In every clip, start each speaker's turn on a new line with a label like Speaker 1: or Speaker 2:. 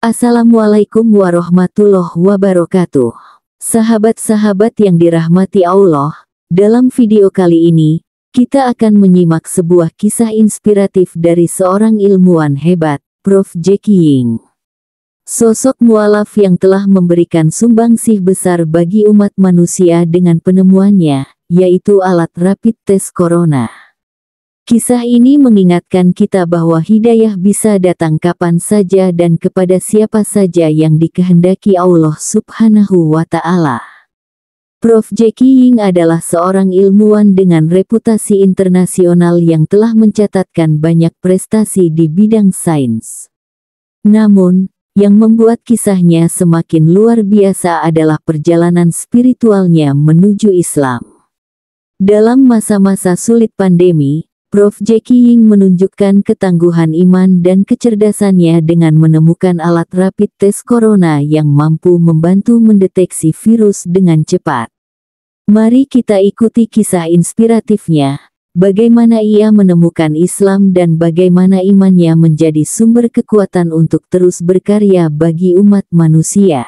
Speaker 1: Assalamualaikum warahmatullahi wabarakatuh. Sahabat-sahabat yang dirahmati Allah, dalam video kali ini, kita akan menyimak sebuah kisah inspiratif dari seorang ilmuwan hebat, Prof. Jackie Ying. Sosok mualaf yang telah memberikan sumbangsih besar bagi umat manusia dengan penemuannya, yaitu alat rapid test corona. Kisah ini mengingatkan kita bahwa hidayah bisa datang kapan saja dan kepada siapa saja yang dikehendaki Allah subhanahu wa ta'ala. Prof. Jackie Ying adalah seorang ilmuwan dengan reputasi internasional yang telah mencatatkan banyak prestasi di bidang sains. Namun, yang membuat kisahnya semakin luar biasa adalah perjalanan spiritualnya menuju Islam. Dalam masa-masa sulit pandemi, Prof. Jackie Ying menunjukkan ketangguhan iman dan kecerdasannya dengan menemukan alat rapid test corona yang mampu membantu mendeteksi virus dengan cepat. Mari kita ikuti kisah inspiratifnya bagaimana ia menemukan Islam dan bagaimana imannya menjadi sumber kekuatan untuk terus berkarya bagi umat manusia.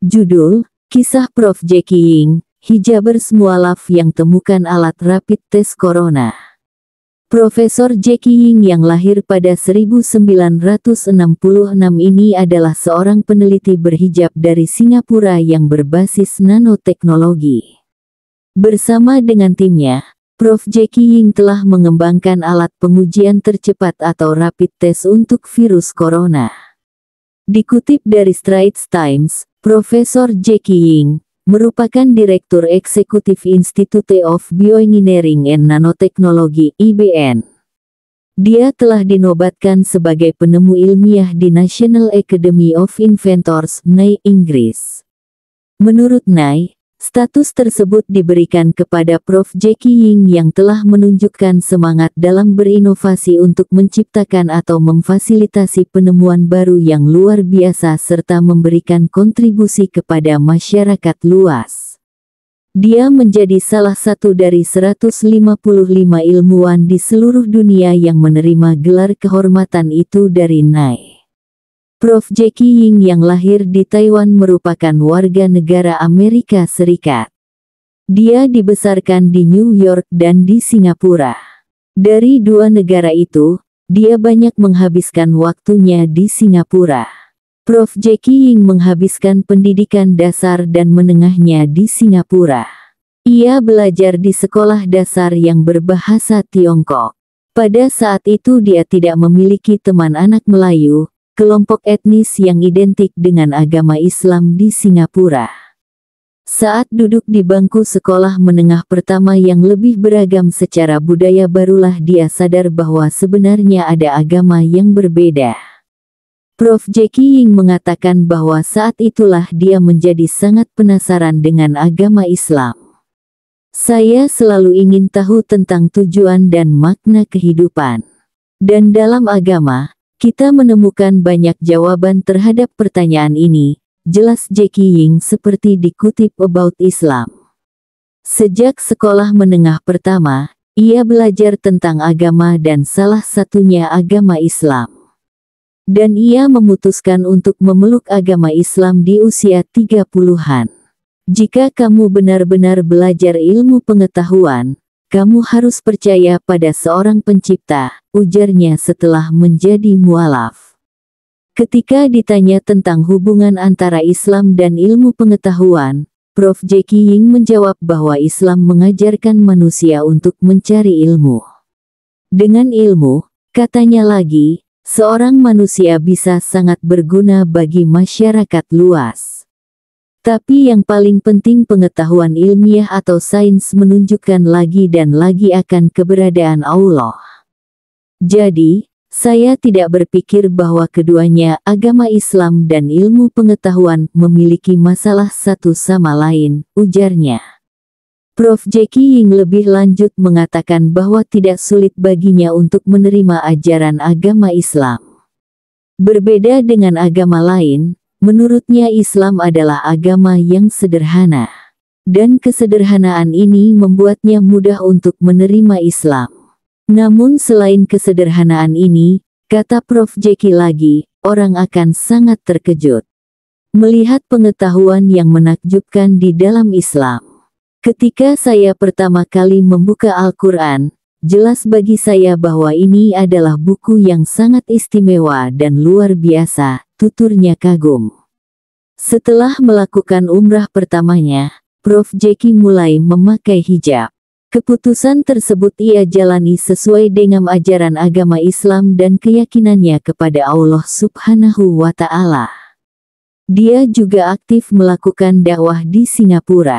Speaker 1: Judul, Kisah Prof. Jackie Ying, Hijabers Mualaf yang Temukan Alat Rapid Test Corona. Profesor Jackie Ying yang lahir pada 1966 ini adalah seorang peneliti berhijab dari Singapura yang berbasis nanoteknologi. Bersama dengan timnya, Prof. Jackie Ying telah mengembangkan alat pengujian tercepat atau rapid test untuk virus corona. Dikutip dari Straits Times, Profesor Jackie Ying, merupakan Direktur Eksekutif Institute of Bioengineering and Nanotechnology IBN. Dia telah dinobatkan sebagai penemu ilmiah di National Academy of Inventors, NAI Inggris. Menurut NAI, Status tersebut diberikan kepada Prof. Jackie Ying yang telah menunjukkan semangat dalam berinovasi untuk menciptakan atau memfasilitasi penemuan baru yang luar biasa serta memberikan kontribusi kepada masyarakat luas. Dia menjadi salah satu dari 155 ilmuwan di seluruh dunia yang menerima gelar kehormatan itu dari NAI. Prof. Jackie Ying yang lahir di Taiwan merupakan warga negara Amerika Serikat. Dia dibesarkan di New York dan di Singapura. Dari dua negara itu, dia banyak menghabiskan waktunya di Singapura. Prof. Jackie Ying menghabiskan pendidikan dasar dan menengahnya di Singapura. Ia belajar di sekolah dasar yang berbahasa Tiongkok. Pada saat itu dia tidak memiliki teman anak Melayu, kelompok etnis yang identik dengan agama Islam di Singapura. Saat duduk di bangku sekolah menengah pertama yang lebih beragam secara budaya barulah dia sadar bahwa sebenarnya ada agama yang berbeda. Prof. Jackie Ying mengatakan bahwa saat itulah dia menjadi sangat penasaran dengan agama Islam. Saya selalu ingin tahu tentang tujuan dan makna kehidupan. Dan dalam agama, kita menemukan banyak jawaban terhadap pertanyaan ini, jelas Jackie Ying seperti dikutip About Islam. Sejak sekolah menengah pertama, ia belajar tentang agama dan salah satunya agama Islam. Dan ia memutuskan untuk memeluk agama Islam di usia 30-an. Jika kamu benar-benar belajar ilmu pengetahuan, kamu harus percaya pada seorang pencipta, ujarnya setelah menjadi mualaf. Ketika ditanya tentang hubungan antara Islam dan ilmu pengetahuan, Prof. Jackie Ying menjawab bahwa Islam mengajarkan manusia untuk mencari ilmu. Dengan ilmu, katanya lagi, seorang manusia bisa sangat berguna bagi masyarakat luas. Tapi yang paling penting pengetahuan ilmiah atau sains menunjukkan lagi dan lagi akan keberadaan Allah. Jadi, saya tidak berpikir bahwa keduanya, agama Islam dan ilmu pengetahuan, memiliki masalah satu sama lain, ujarnya. Prof. Jackie Ying lebih lanjut mengatakan bahwa tidak sulit baginya untuk menerima ajaran agama Islam. Berbeda dengan agama lain, Menurutnya Islam adalah agama yang sederhana. Dan kesederhanaan ini membuatnya mudah untuk menerima Islam. Namun selain kesederhanaan ini, kata Prof. Jeki lagi, orang akan sangat terkejut. Melihat pengetahuan yang menakjubkan di dalam Islam. Ketika saya pertama kali membuka Al-Quran, Jelas bagi saya bahwa ini adalah buku yang sangat istimewa dan luar biasa, tuturnya kagum. Setelah melakukan umrah pertamanya, Prof. Jeki mulai memakai hijab. Keputusan tersebut ia jalani sesuai dengan ajaran agama Islam dan keyakinannya kepada Allah Subhanahu wa Ta'ala. Dia juga aktif melakukan dakwah di Singapura.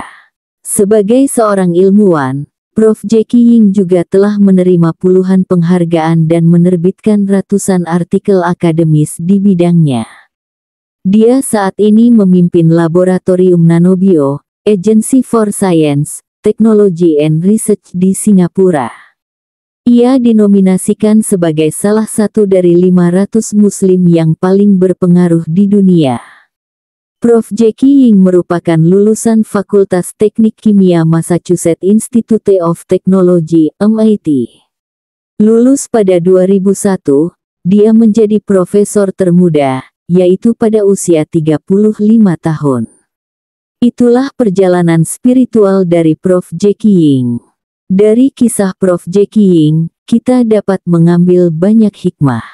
Speaker 1: Sebagai seorang ilmuwan, Prof. Jackie Ying juga telah menerima puluhan penghargaan dan menerbitkan ratusan artikel akademis di bidangnya. Dia saat ini memimpin Laboratorium Nanobio, Agency for Science, Technology and Research di Singapura. Ia dinominasikan sebagai salah satu dari 500 muslim yang paling berpengaruh di dunia. Prof. Jackie Ying merupakan lulusan Fakultas Teknik Kimia Massachusetts Institute of Technology, MIT. Lulus pada 2001, dia menjadi profesor termuda, yaitu pada usia 35 tahun. Itulah perjalanan spiritual dari Prof. Jackie Ying. Dari kisah Prof. Jackie Ying, kita dapat mengambil banyak hikmah.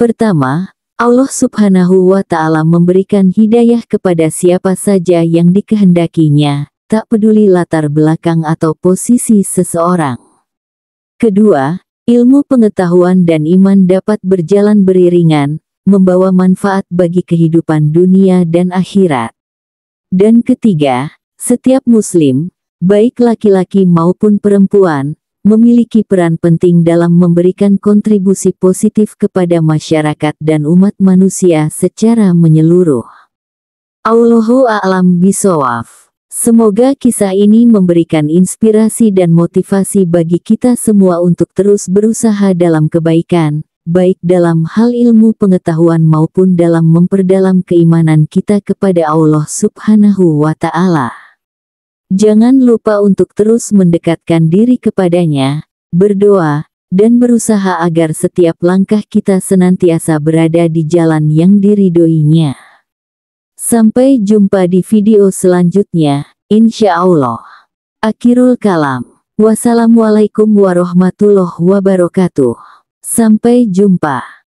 Speaker 1: Pertama, Allah subhanahu wa ta'ala memberikan hidayah kepada siapa saja yang dikehendakinya, tak peduli latar belakang atau posisi seseorang. Kedua, ilmu pengetahuan dan iman dapat berjalan beriringan, membawa manfaat bagi kehidupan dunia dan akhirat. Dan ketiga, setiap muslim, baik laki-laki maupun perempuan, memiliki peran penting dalam memberikan kontribusi positif kepada masyarakat dan umat manusia secara menyeluruh. Allahu a'lam bisawaf. Semoga kisah ini memberikan inspirasi dan motivasi bagi kita semua untuk terus berusaha dalam kebaikan, baik dalam hal ilmu pengetahuan maupun dalam memperdalam keimanan kita kepada Allah Subhanahu wa Ta'ala. Jangan lupa untuk terus mendekatkan diri kepadanya, berdoa, dan berusaha agar setiap langkah kita senantiasa berada di jalan yang diridoinya. Sampai jumpa di video selanjutnya, insya Allah. Akhirul kalam. Wassalamualaikum warahmatullahi wabarakatuh. Sampai jumpa.